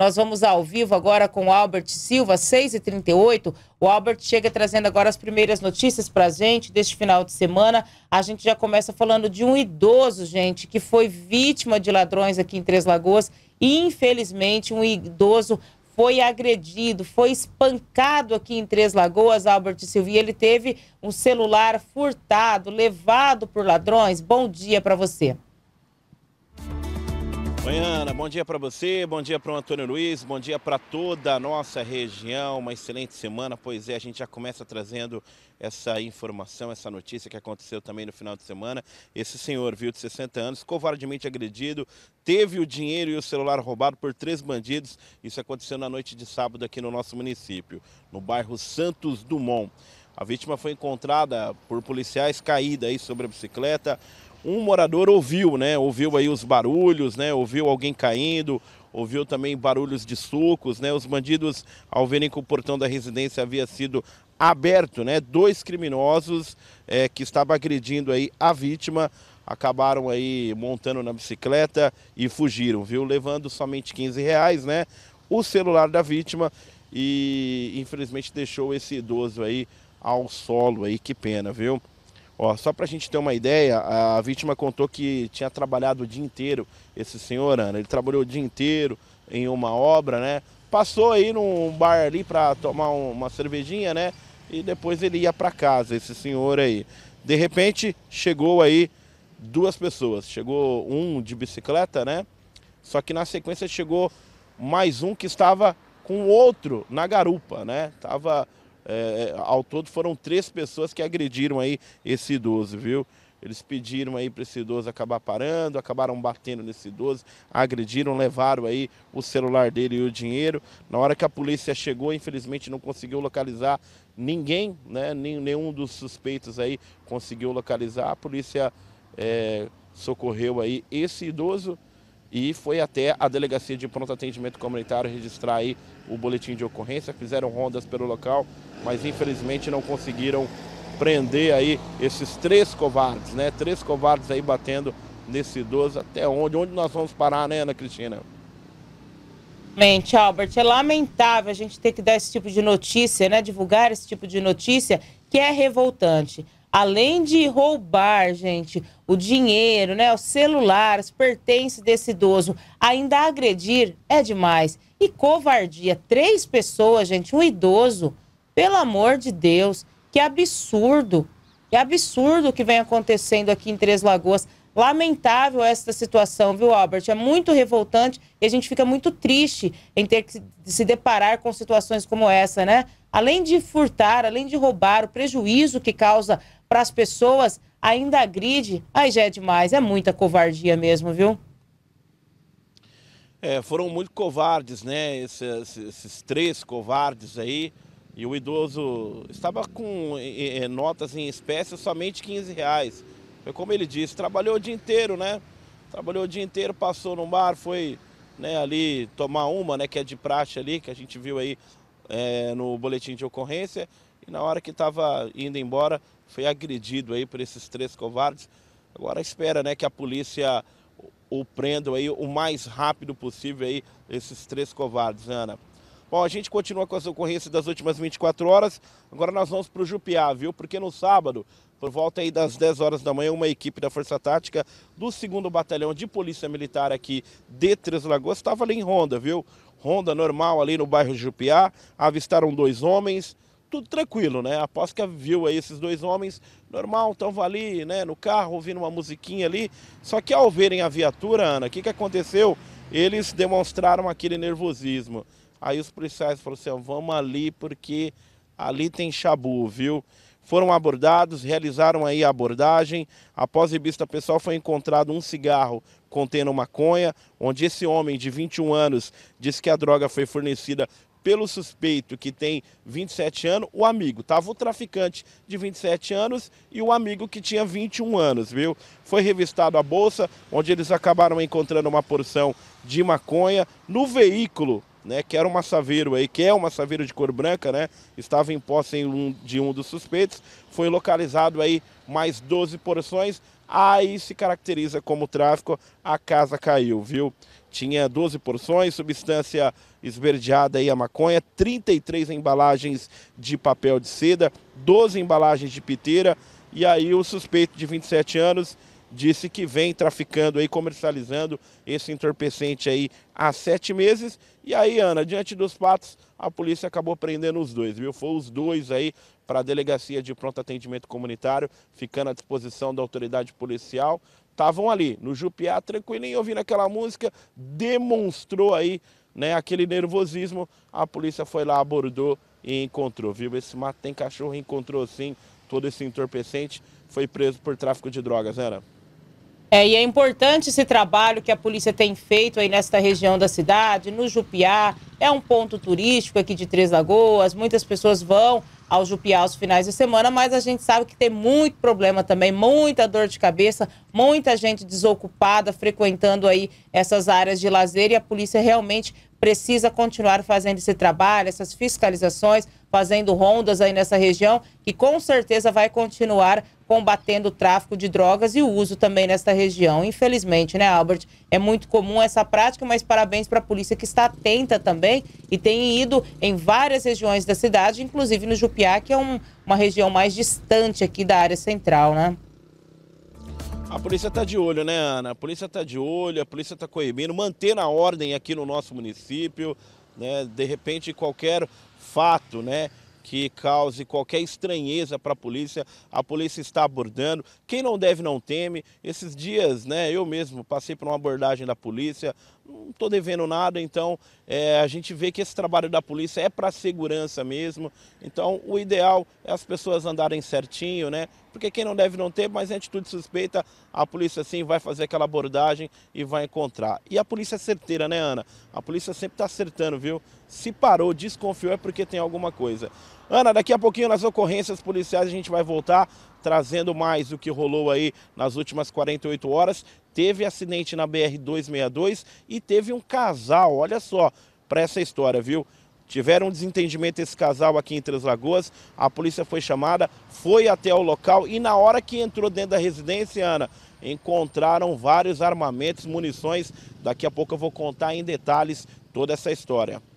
Nós vamos ao vivo agora com o Albert Silva, 6h38. O Albert chega trazendo agora as primeiras notícias para a gente deste final de semana. A gente já começa falando de um idoso, gente, que foi vítima de ladrões aqui em Três Lagoas. E, infelizmente, um idoso foi agredido, foi espancado aqui em Três Lagoas, Albert Silva. E ele teve um celular furtado, levado por ladrões. Bom dia para você. Oi, Ana, bom dia para você, bom dia para o Antônio Luiz, bom dia para toda a nossa região. Uma excelente semana, pois é, a gente já começa trazendo essa informação, essa notícia que aconteceu também no final de semana. Esse senhor, viu, de 60 anos, covardemente agredido, teve o dinheiro e o celular roubado por três bandidos. Isso aconteceu na noite de sábado aqui no nosso município, no bairro Santos Dumont. A vítima foi encontrada por policiais caída aí sobre a bicicleta um morador ouviu, né? Ouviu aí os barulhos, né? Ouviu alguém caindo, ouviu também barulhos de sucos, né? Os bandidos, ao verem que o portão da residência havia sido aberto, né? Dois criminosos é, que estavam agredindo aí a vítima acabaram aí montando na bicicleta e fugiram, viu? Levando somente 15 reais, né? O celular da vítima e infelizmente deixou esse idoso aí ao solo aí, que pena, viu? Ó, só para a gente ter uma ideia, a vítima contou que tinha trabalhado o dia inteiro, esse senhor, Ana, ele trabalhou o dia inteiro em uma obra, né? Passou aí num bar ali para tomar uma cervejinha, né? E depois ele ia para casa, esse senhor aí. De repente, chegou aí duas pessoas. Chegou um de bicicleta, né? Só que na sequência chegou mais um que estava com outro na garupa, né? Tava é, é, ao todo foram três pessoas que agrediram aí esse idoso, viu? Eles pediram aí para esse idoso acabar parando, acabaram batendo nesse idoso, agrediram, levaram aí o celular dele e o dinheiro. Na hora que a polícia chegou, infelizmente não conseguiu localizar ninguém, né? Nenhum dos suspeitos aí conseguiu localizar. A polícia é, socorreu aí esse idoso e foi até a delegacia de pronto atendimento comunitário registrar aí o boletim de ocorrência, fizeram rondas pelo local, mas infelizmente não conseguiram prender aí esses três covardes, né? Três covardes aí batendo nesse idoso até onde? Onde nós vamos parar, né, Ana Cristina? Mente, Albert, é lamentável a gente ter que dar esse tipo de notícia, né? Divulgar esse tipo de notícia que é revoltante além de roubar, gente, o dinheiro, né, os celulares, pertences desse idoso, ainda agredir é demais. E covardia, três pessoas, gente, um idoso, pelo amor de Deus, que absurdo. Que absurdo o que vem acontecendo aqui em Três Lagoas. Lamentável essa situação, viu, Albert? É muito revoltante e a gente fica muito triste em ter que se deparar com situações como essa, né? Além de furtar, além de roubar, o prejuízo que causa para as pessoas, ainda agride, aí já é demais. É muita covardia mesmo, viu? É, foram muito covardes, né? Esses, esses, três covardes aí. E o idoso estava com é, notas em espécie somente 15 reais. Foi como ele disse, trabalhou o dia inteiro, né? Trabalhou o dia inteiro, passou no bar, foi né, ali tomar uma, né? Que é de praxe ali, que a gente viu aí é, no boletim de ocorrência. E na hora que estava indo embora, foi agredido aí por esses três covardes. Agora espera, né, que a polícia o prenda aí o mais rápido possível aí esses três covardes, Ana. Bom, a gente continua com as ocorrências das últimas 24 horas. Agora nós vamos para o Jupiá, viu? Porque no sábado, por volta aí das 10 horas da manhã, uma equipe da Força Tática do 2 Batalhão de Polícia Militar aqui de Três Lagoas estava ali em ronda, viu? Ronda normal ali no bairro Jupiá. Avistaram dois homens, tudo tranquilo, né? Após que viu aí esses dois homens, normal, estavam ali, né, no carro, ouvindo uma musiquinha ali. Só que ao verem a viatura, Ana, o que, que aconteceu? Eles demonstraram aquele nervosismo. Aí os policiais falaram assim, vamos ali porque ali tem chabu, viu? Foram abordados, realizaram aí a abordagem. Após a vista pessoal foi encontrado um cigarro contendo maconha, onde esse homem de 21 anos disse que a droga foi fornecida pelo suspeito que tem 27 anos, o amigo. Tava o traficante de 27 anos e o amigo que tinha 21 anos, viu? Foi revistado a bolsa, onde eles acabaram encontrando uma porção de maconha no veículo né, que era um massaveiro aí, que é uma massaveiro de cor branca, né, estava em posse de um dos suspeitos, foi localizado aí mais 12 porções, aí se caracteriza como tráfico, a casa caiu, viu? Tinha 12 porções, substância esverdeada e a maconha, 33 embalagens de papel de seda, 12 embalagens de piteira, e aí o suspeito de 27 anos disse que vem traficando aí, comercializando esse entorpecente aí há sete meses. E aí, Ana, diante dos fatos, a polícia acabou prendendo os dois, viu? Foi os dois aí para a delegacia de pronto atendimento comunitário, ficando à disposição da autoridade policial. Estavam ali no Jupiá, tranquilinho, ouvindo aquela música, demonstrou aí né, aquele nervosismo. A polícia foi lá, abordou e encontrou, viu? Esse mato tem cachorro, encontrou sim todo esse entorpecente foi preso por tráfico de drogas, era? É, e é importante esse trabalho que a polícia tem feito aí nesta região da cidade, no Jupiá. É um ponto turístico aqui de Três Lagoas. Muitas pessoas vão ao Jupiá aos finais de semana, mas a gente sabe que tem muito problema também, muita dor de cabeça, muita gente desocupada frequentando aí essas áreas de lazer e a polícia realmente precisa continuar fazendo esse trabalho, essas fiscalizações fazendo rondas aí nessa região, que com certeza vai continuar combatendo o tráfico de drogas e o uso também nesta região. Infelizmente, né, Albert? É muito comum essa prática, mas parabéns para a polícia que está atenta também e tem ido em várias regiões da cidade, inclusive no Jupiá, que é um, uma região mais distante aqui da área central, né? A polícia está de olho, né, Ana? A polícia está de olho, a polícia está coibindo, mantendo a ordem aqui no nosso município. Né? De repente, qualquer fato, né? Que cause qualquer estranheza para a polícia, a polícia está abordando. Quem não deve não teme. Esses dias, né? Eu mesmo passei por uma abordagem da polícia, não estou devendo nada, então é, a gente vê que esse trabalho da polícia é para segurança mesmo. Então o ideal é as pessoas andarem certinho, né? Porque quem não deve não ter, mas em é atitude suspeita, a polícia sim vai fazer aquela abordagem e vai encontrar. E a polícia é certeira, né, Ana? A polícia sempre está acertando, viu? Se parou, desconfiou, é porque tem alguma coisa. Ana, daqui a pouquinho nas ocorrências policiais a gente vai voltar trazendo mais o que rolou aí nas últimas 48 horas teve acidente na BR-262 e teve um casal, olha só, para essa história, viu? Tiveram um desentendimento esse casal aqui em Três Lagoas, a polícia foi chamada, foi até o local e na hora que entrou dentro da residência, Ana, encontraram vários armamentos, munições. Daqui a pouco eu vou contar em detalhes toda essa história.